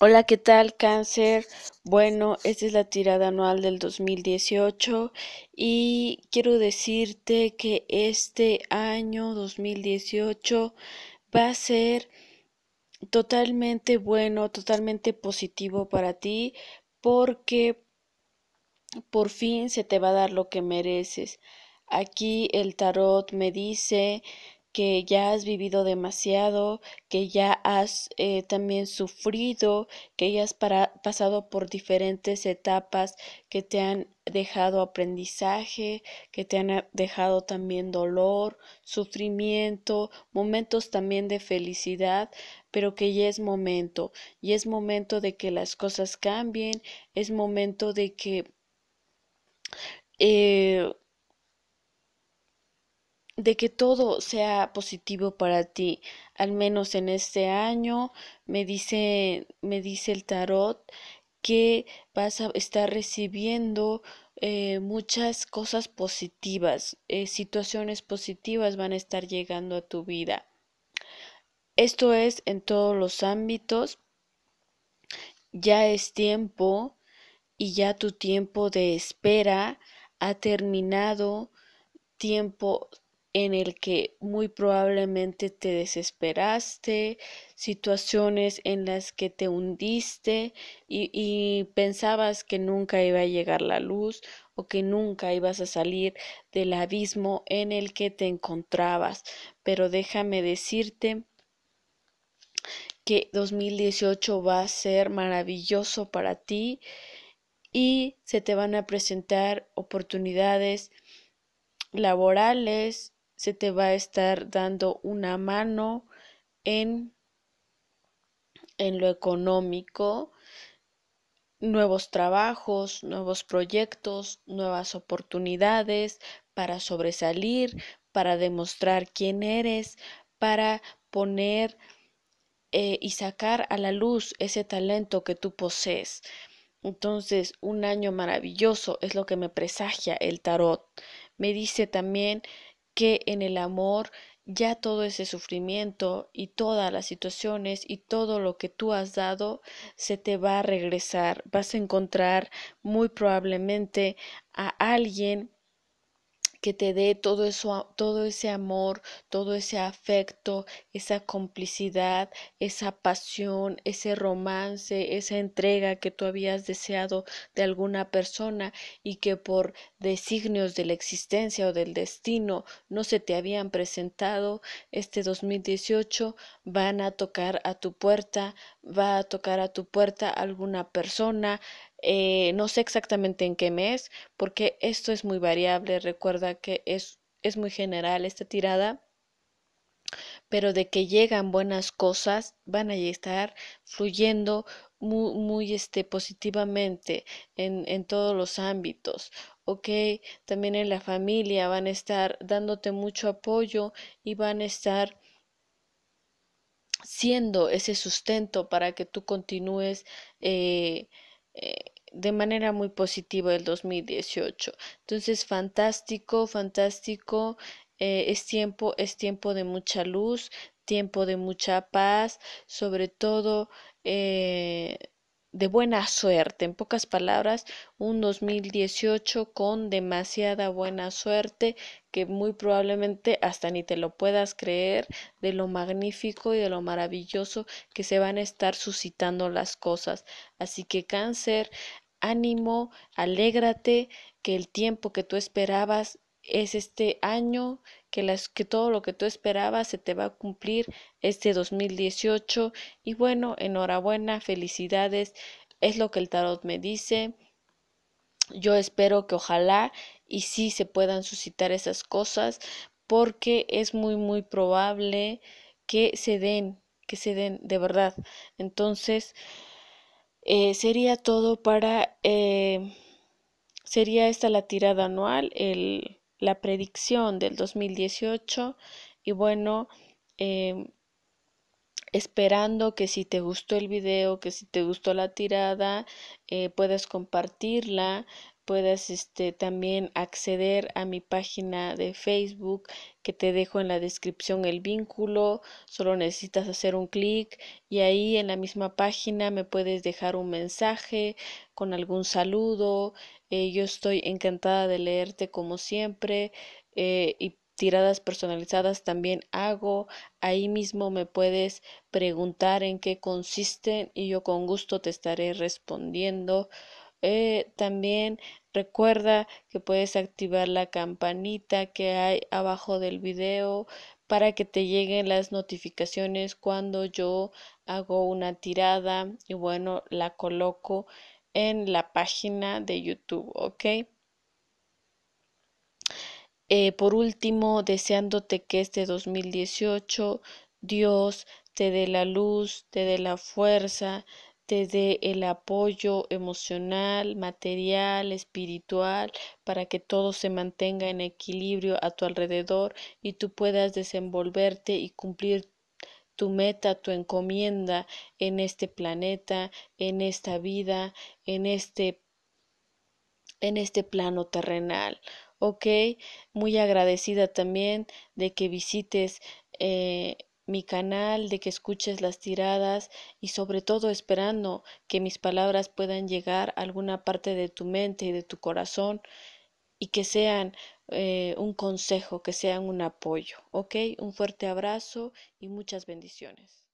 Hola, ¿qué tal cáncer? Bueno, esta es la tirada anual del 2018 y quiero decirte que este año 2018 va a ser totalmente bueno, totalmente positivo para ti porque por fin se te va a dar lo que mereces. Aquí el tarot me dice que ya has vivido demasiado, que ya has eh, también sufrido, que ya has pasado por diferentes etapas que te han dejado aprendizaje, que te han eh, dejado también dolor, sufrimiento, momentos también de felicidad, pero que ya es momento, y es momento de que las cosas cambien, es momento de que eh, de que todo sea positivo para ti, al menos en este año, me dice, me dice el tarot que vas a estar recibiendo eh, muchas cosas positivas, eh, situaciones positivas van a estar llegando a tu vida. Esto es en todos los ámbitos, ya es tiempo y ya tu tiempo de espera ha terminado, tiempo en el que muy probablemente te desesperaste, situaciones en las que te hundiste y, pensabas que nunca iba a llegar la luz o que nunca ibas a salir del abismo en el que te encontrabas. Pero déjame decirte que 2018 va a ser maravilloso para ti y se te van a presentar oportunidades laborales se te va a estar dando una mano en, en lo económico, nuevos trabajos, nuevos proyectos, nuevas oportunidades para sobresalir, para demostrar quién eres, para poner eh, y sacar a la luz ese talento que tú posees. Entonces, un año maravilloso es lo que me presagia el tarot. Me dice también que en el amor ya todo ese sufrimiento y todas las situaciones y todo lo que tú has dado se te va a regresar. Vas a encontrar muy probablemente a alguien que te dé todo eso, todo ese amor, todo ese afecto, esa complicidad, esa pasión, ese romance, esa entrega que tú habías deseado de alguna persona y que por designios de la existencia o del destino no se te habían presentado este 2018 van a tocar a tu puerta, va a tocar a tu puerta alguna persona, eh, no sé exactamente en qué mes, porque esto es muy variable. Recuerda que es, es muy general esta tirada, pero de que llegan buenas cosas, van a estar fluyendo muy, este, positivamente en, todos los ámbitos. ¿ok? También en la familia van a estar dándote mucho apoyo y van a estar siendo ese sustento para que tú continúes eh, eh, de manera muy positiva el 2018. Entonces, fantástico, fantástico. Eh, es tiempo, es tiempo de mucha luz, tiempo de mucha paz, sobre todo eh, de buena suerte. En pocas palabras, un 2018 con demasiada buena suerte que muy probablemente hasta ni te lo puedas creer de lo magnífico y de lo maravilloso que se van a estar suscitando las cosas. Así que cáncer, ánimo, alégrate que el tiempo que tú esperabas es este año, que, las, que todo lo que tú esperabas se te va a cumplir este 2018 y bueno, enhorabuena, felicidades, es lo que el tarot me dice. Yo espero que ojalá y sí se puedan suscitar esas cosas porque es muy muy probable que se den, que se den de verdad. Entonces, eh, sería todo para... Eh, sería esta la tirada anual, el la predicción del 2018 y bueno, em, esperando que si te gustó el video, que si te gustó la tirada, eh, puedes compartirla, Puedes este, también acceder a mi página de Facebook que te dejo en la descripción el vínculo, solo necesitas hacer un clic y ahí en la misma página me puedes dejar un mensaje con algún saludo. Eh, yo estoy encantada de leerte como siempre eh, y tiradas personalizadas también hago. Ahí mismo me puedes preguntar en qué consisten y yo con gusto te estaré respondiendo. Eh, también recuerda que puedes activar la campanita que hay abajo del video para que te lleguen las notificaciones cuando yo hago una tirada y bueno, la coloco en la página de YouTube, ¿ok? Eh, por último, deseándote que este 2018 Dios te dé la luz, te dé la fuerza, te dé el apoyo emocional, material, espiritual, para que todo se mantenga en equilibrio a tu alrededor y tú puedas desenvolverte y cumplir tu meta, tu encomienda en este planeta, en esta vida, en este en este plano terrenal. Ok, muy agradecida también de que visites eh, mi canal, de que escuches las tiradas y sobre todo esperando que mis palabras puedan llegar a alguna parte de tu mente y de tu corazón y que sean eh, un consejo, que sean un apoyo. ¿Ok? Un fuerte abrazo y muchas bendiciones.